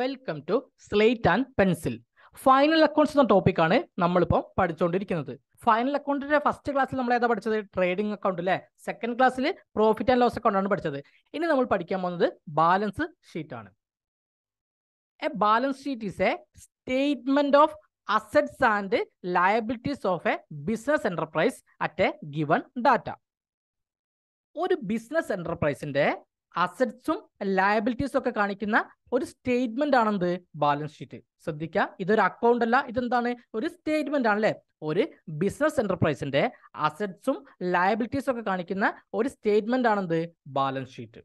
welcome to slate and pencil final accounts എന്ന ടോപ്പിക്കാണ് നമ്മളിപ്പോൾ പഠിച്ചുകൊണ്ടിരിക്കുന്നത് ഫൈനൽ അക്കൗണ്ടിന്റെ ഫസ്റ്റ് ക്ലാസ്സിൽ നമ്മൾ ഏതാ പഠിച്ചത് ട്രേഡിംഗ് അക്കൗണ്ട് അല്ലേ സെക്കൻഡ് ക്ലാസ്സിൽ പ്രോഫിറ്റ് ആൻഡ് ലോസ് ആണ് പഠിച്ചത് ഇനി നമ്മൾ പഠിക്കാൻ പോകുന്നത് ബാലൻസ് ഷീറ്റ് ആണ് a balance sheet is a statement of assets and liabilities of a business enterprise at a given data ഒരു ബിസിനസ് എന്റർപ്രൈസിന്റെ അസറ്റ്സും ലയബിലിറ്റീസും ഒക്കെ കാണിക്കുന്ന ഒരു സ്റ്റേറ്റ്മെന്റ് ആണെന്ത് ബാലൻസ് ഷീറ്റ് ശ്രദ്ധിക്കുക ഇതൊരു അക്കൗണ്ട് അല്ല ഇതെന്താണ് ഒരു സ്റ്റേറ്റ്മെന്റ് ആണല്ലേ ഒരു ബിസിനസ് എന്റർപ്രൈസിന്റെ അസറ്റ്സും ലയബിലിറ്റീസും ഒക്കെ കാണിക്കുന്ന ഒരു സ്റ്റേറ്റ്മെന്റ് ആണെന്ത് balance sheet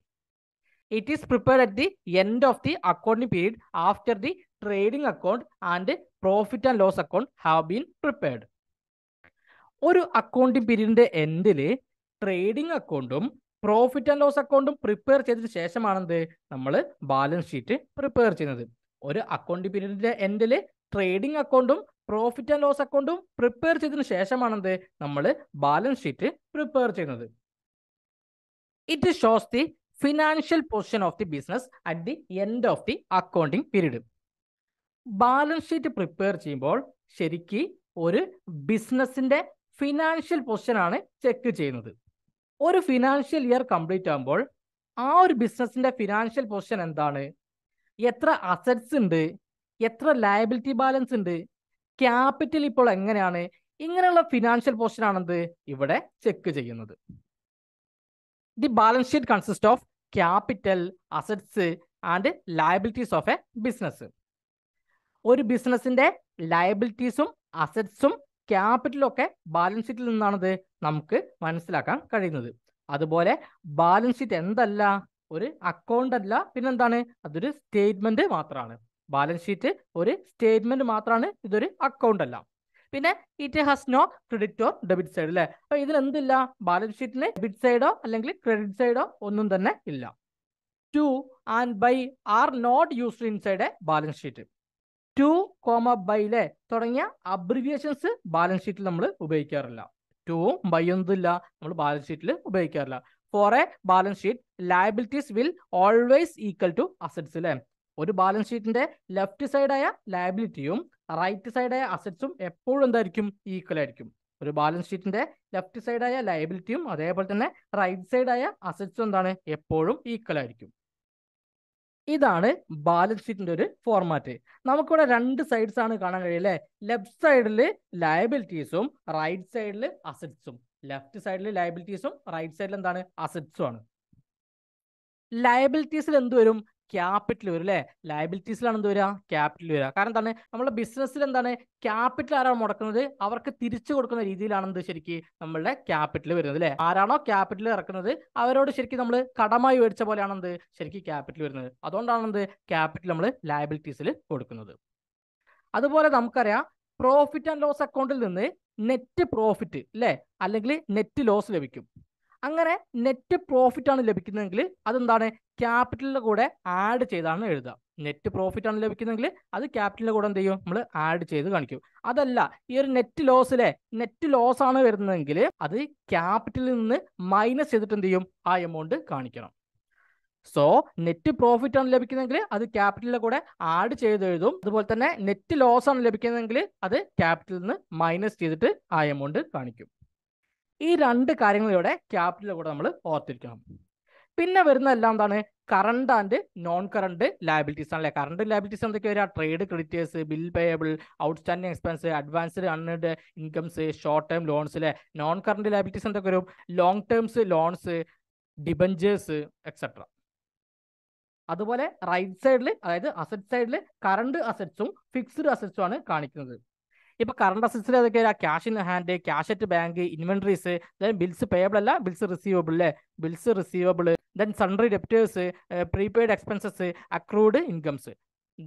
it is prepared at the end of the accounting period after the trading account and profit and loss account have been prepared ഒരു അക്കൗണ്ടിംഗ് പീരീഡിന്റെ എൻഡിൽ ട്രേഡിംഗ് അക്കൗണ്ടും പ്രോഫിറ്റ് ആൻഡ് ലോസ് അക്കൗണ്ടും പ്രിപ്പയർ ചെയ്തതിന് ശേഷമാണെന്ത് നമ്മൾ balance sheet prepare ചെയ്യുന്നത് ഒരു അക്കൗണ്ട് പീരീഡിന്റെ എൻഡിൽ ട്രേഡിംഗ് അക്കൗണ്ടും പ്രോഫിറ്റ് ആൻഡ് ലോസ് അക്കൗണ്ടും പ്രിപ്പയർ ചെയ്തതിന് ശേഷമാണെന്ത് നമ്മൾ ബാലൻസ് ഷീറ്റ് പ്രിപ്പയർ ചെയ്യുന്നത് it shows the financial position of the business at the end of the accounting period balance sheet prepare ചെയ്യുമ്പോൾ ശരിക്ക് ഒരു ബിസിനസിന്റെ ഫിനാൻഷ്യൽ പൊസിഷനാണ് ചെക്ക് ചെയ്യുന്നത് ഒരു ഫിനാൻഷ്യൽ ഇയർ കംപ്ലീറ്റ് ആകുമ്പോൾ ആ ഒരു ബിസിനസിന്റെ ഫിനാൻഷ്യൽ പൊസിഷൻ എന്താണ് എത്ര അസറ്റ്സ് ഉണ്ട് എത്ര ലയബിലിറ്റി ബാലൻസ് ഉണ്ട് ക്യാപിറ്റൽ ഇപ്പോൾ എങ്ങനെയാണ് ഇങ്ങനെയുള്ള ഫിനാൻഷ്യൽ പോർഷൻ ആണെന്ത് ഇവിടെ ചെക്ക് ചെയ്യുന്നത് the balance sheet consist of capital assets and liabilities of a business ഒരു ബിസിനസിന്റെ ലയബിലിറ്റീസും അസറ്റ്സും ക്യാപിറ്റലും ഒക്കെ ബാലൻസ് ഷീറ്റിൽ നിന്നാണത് നമുക്ക് മനസ്സിലാക്കാൻ കഴിയുന്നത് അതുപോലെ ബാലൻസ് ഷീറ്റ് എന്തല്ല ഒരു അക്കൗണ്ട് അല്ല പിന്നെന്താണ് അതൊരു സ്റ്റേറ്റ്മെന്റ് മാത്രമാണ് ബാലൻസ് ഷീറ്റ് ഒരു സ്റ്റേറ്റ്മെന്റ് മാത്രമാണ് ഇതൊരു അക്കൗണ്ട് അല്ല പിന്നെ it has no credit or debit side അല്ലേ അപ്പൊ ഇതിൽ എന്തില്ല ബാലൻസ് ഷീറ്റിന് ഡെബിറ്റ് സൈഡോ അല്ലെങ്കിൽ ക്രെഡിറ്റ് സൈഡോ ഒന്നും തന്നെ ഇല്ല to and by are not used inside a balance sheet to comma ബൈലെ തുടങ്ങിയ അബ്രിവിയേഷൻസ് ബാലൻസ് ഷീറ്റിൽ നമ്മൾ ഉപയോഗിക്കാറില്ല ടൂവും ബൈ നമ്മൾ ബാലൻസ് ഷീറ്റിൽ ഉപയോഗിക്കാറില്ല for a balance sheet liabilities will always equal to assets അല്ലേ ഒരു ബാലൻസ് ഷീറ്റിന്റെ ലെഫ്റ്റ് സൈഡായ ലയബിലിറ്റിയും റൈറ്റ് സൈഡായ അസറ്റ്സും എപ്പോഴും എന്തായിരിക്കും ഈക്വൽ ആയിരിക്കും ഒരു ബാലൻസ് ഷീറ്റിന്റെ ലെഫ്റ്റ് സൈഡായ ലയബിലിറ്റിയും അതേപോലെ തന്നെ റൈറ്റ് സൈഡായ അസറ്റ്സും എന്താണ് എപ്പോഴും ഈക്വൽ ആയിരിക്കും ഇതാണ് ബാലൻസ് ഷീറ്റിന്റെ ഒരു ഫോർമാറ്റ് നമുക്കിവിടെ രണ്ട് സൈഡ്സ് ആണ് കാണാൻ കഴിയല്ലേ ലെഫ്റ്റ് സൈഡിൽ ലയബിലിറ്റീസും റൈറ്റ് സൈഡിൽ അസറ്റ്സും ലെഫ്റ്റ് സൈഡിൽ ലയബിലിറ്റീസും റൈറ്റ് സൈഡിൽ എന്താണ് അസറ്റ്സും ആണ് ലയബിലിറ്റീസിൽ എന്ത് വരും ക്യാപിറ്റൽ വരും അല്ലേ ലയബിലിറ്റീസിലാണ് എന്ത് വരിക ക്യാപിറ്റൽ വരിക കാരണം തന്നെ നമ്മുടെ ബിസിനസ്സിൽ എന്താണ് ക്യാപിറ്റൽ ആരാണ് മുടക്കുന്നത് അവർക്ക് തിരിച്ചു കൊടുക്കുന്ന രീതിയിലാണ് എന്ത് ശരിക്ക് നമ്മളുടെ ക്യാപിറ്റൽ വരുന്നത് അല്ലേ ആരാണോ ക്യാപിറ്റൽ ഇറക്കുന്നത് അവരോട് ശരിക്കും നമ്മൾ കടമായി മേടിച്ച പോലെയാണ് എന്ത് ശരിക്കും ക്യാപിറ്റൽ വരുന്നത് അതുകൊണ്ടാണ് എന്ത് ക്യാപിറ്റൽ നമ്മൾ ലയബിലിറ്റീസിൽ കൊടുക്കുന്നത് അതുപോലെ നമുക്കറിയാം പ്രോഫിറ്റ് ആൻഡ് ലോസ് അക്കൗണ്ടിൽ നിന്ന് നെറ്റ് പ്രോഫിറ്റ് അല്ലേ അല്ലെങ്കിൽ നെറ്റ് ലോസ് ലഭിക്കും അങ്ങനെ നെറ്റ് പ്രോഫിറ്റ് ആണ് ലഭിക്കുന്നതെങ്കിൽ അതെന്താണ് ക്യാപിറ്റലിൻ്റെ കൂടെ ആഡ് ചെയ്താണ് എഴുതുക നെറ്റ് പ്രോഫിറ്റ് ആണ് ലഭിക്കുന്നതെങ്കിൽ അത് ക്യാപിറ്റലിൻ്റെ കൂടെ എന്ത് ചെയ്യും നമ്മൾ ആഡ് ചെയ്ത് കാണിക്കും അതല്ല ഈ ഒരു നെറ്റ് ലോസിലെ നെറ്റ് ലോസ് ആണ് വരുന്നതെങ്കിൽ അത് ക്യാപിറ്റലിൽ നിന്ന് മൈനസ് ചെയ്തിട്ട് എന്ത് ചെയ്യും ആ എമൗണ്ട് കാണിക്കണം സോ നെറ്റ് പ്രോഫിറ്റ് ആണ് ലഭിക്കുന്നതെങ്കിൽ അത് ക്യാപിറ്റലിൻ്റെ കൂടെ ആഡ് ചെയ്ത് എഴുതും അതുപോലെ തന്നെ നെറ്റ് ലോസ് ആണ് ലഭിക്കുന്നതെങ്കിൽ അത് ക്യാപിറ്റലിൽ നിന്ന് മൈനസ് ചെയ്തിട്ട് ആ എമൗണ്ട് കാണിക്കും ഈ രണ്ട് കാര്യങ്ങളിലൂടെ ക്യാപിറ്റലിന്റെ കൂടെ നമ്മൾ ഓർത്തിരിക്കണം പിന്നെ വരുന്ന എല്ലാം എന്താണ് current and non current liabilities ആണല്ലേ കറണ്ട് ലാബിലിറ്റീസ് എന്തൊക്കെ വരിക trade creditors bill payable outstanding expense advanced earned incomes short term loans അല്ലെ നോൺ കറണ്ട് ലാബിലിറ്റീസ് എന്തൊക്കെ വരും long terms loans debentures etcetera അതുപോലെ റൈറ്റ് സൈഡിൽ അതായത് അസറ്റ് സൈഡിൽ കറണ്ട് അസറ്റ്സും ഫിക്സ്ഡ് അസറ്റ്സും ആണ് കാണിക്കുന്നത് ഇപ്പൊ കറണ്ട് അസറ്റ്സിൽ അതൊക്കെ cash in hand cash at bank inventories then bills payable അല്ല ബിൽസ് റിസീവബിൾ അല്ലെ bills receivable then sundry debtors prepaid expenses accrued incomes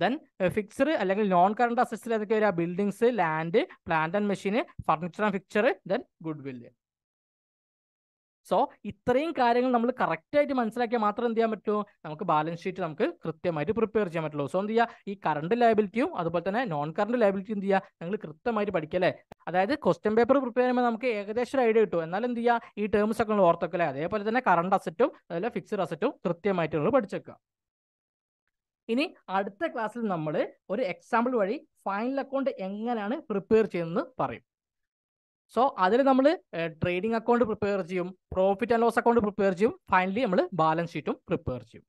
then fixed അല്ലെങ്കിൽ നോൺ കറണ്ട് അസറ്റ്സിൽ അതൊക്കെ വരിക buildings land plant and machine furniture and fixture then goodwill so ഇത്രയും കാര്യങ്ങൾ നമ്മൾ കറക്റ്റായിട്ട് മനസ്സിലാക്കിയാൽ മാത്രം എന്ത് ചെയ്യാൻ പറ്റുമോ നമുക്ക് ബാലൻസ് ഷീറ്റ് നമുക്ക് കൃത്യമായിട്ട് പ്രിപ്പയർ ചെയ്യാൻ പറ്റുള്ളൂ സോ എന്ത് ചെയ്യുക ഈ കറണ്ട് ലയബിലിറ്റിയും അതുപോലെ തന്നെ നോൺ കറണ്ട് ലയബിലിറ്റിയും എന്ത് ചെയ്യുക നിങ്ങൾ കൃത്യമായിട്ട് പഠിക്കല്ലേ അതായത് ക്വസ്റ്റ്യൻ പേപ്പർ പ്രിപ്പയർ ചെയ്യുമ്പോൾ നമുക്ക് ഏകദേശം ഐഡിയ കിട്ടും എന്നാൽ എന്ത് ചെയ്യുക ഈ ടേംസ് ഒക്കെ നമ്മൾ ഓർത്തക്കല്ലേ അതേപോലെ തന്നെ കറണ്ട് അസറ്റും അതുപോലെ ഫിക്സ്ഡ് അസറ്റും കൃത്യമായിട്ട് നമ്മൾ പഠിച്ചേക്കുക ഇനി അടുത്ത ക്ലാസ്സിൽ നമ്മൾ ഒരു എക്സാമ്പിൾ വഴി ഫൈനൽ അക്കൗണ്ട് എങ്ങനെയാണ് പ്രിപ്പയർ ചെയ്യുന്നത് പറയും സോ അതിൽ നമ്മൾ ട്രേഡിംഗ് അക്കൗണ്ട് പ്രിപ്പയർ ചെയ്യും profit and loss account prepare ചെയ്യും ഫൈനലി നമ്മൾ ബാലൻസ് ഷീറ്റും പ്രിപ്പയർ ചെയ്യും